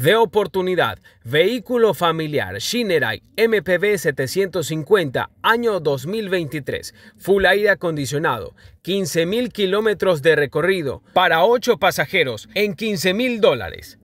de oportunidad, vehículo familiar Shinerai MPV 750, año 2023, full aire acondicionado, 15.000 kilómetros de recorrido, para 8 pasajeros, en 15.000 dólares.